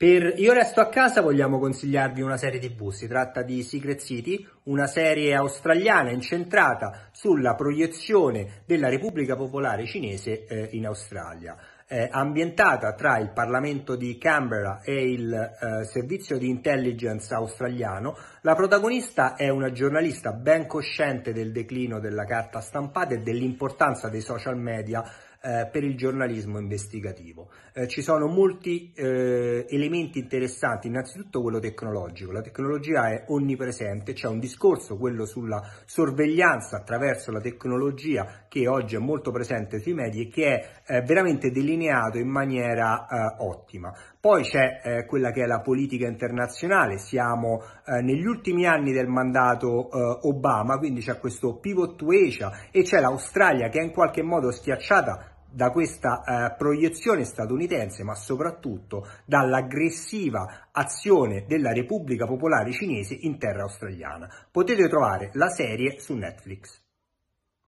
Per Io resto a casa vogliamo consigliarvi una serie tv, si tratta di Secret City, una serie australiana incentrata sulla proiezione della Repubblica Popolare Cinese eh, in Australia. Eh, ambientata tra il Parlamento di Canberra e il eh, servizio di intelligence australiano, la protagonista è una giornalista ben cosciente del declino della carta stampata e dell'importanza dei social media eh, per il giornalismo investigativo. Eh, ci sono molti eh, elementi interessanti, innanzitutto quello tecnologico. La tecnologia è onnipresente, c'è un discorso, quello sulla sorveglianza attraverso la tecnologia che oggi è molto presente sui media e che è eh, veramente delineato in maniera eh, ottima. Poi c'è quella che è la politica internazionale, siamo negli ultimi anni del mandato Obama, quindi c'è questo pivot to Asia e c'è l'Australia che è in qualche modo schiacciata da questa eh, proiezione statunitense, ma soprattutto dall'aggressiva azione della Repubblica Popolare Cinese in terra australiana. Potete trovare la serie su Netflix.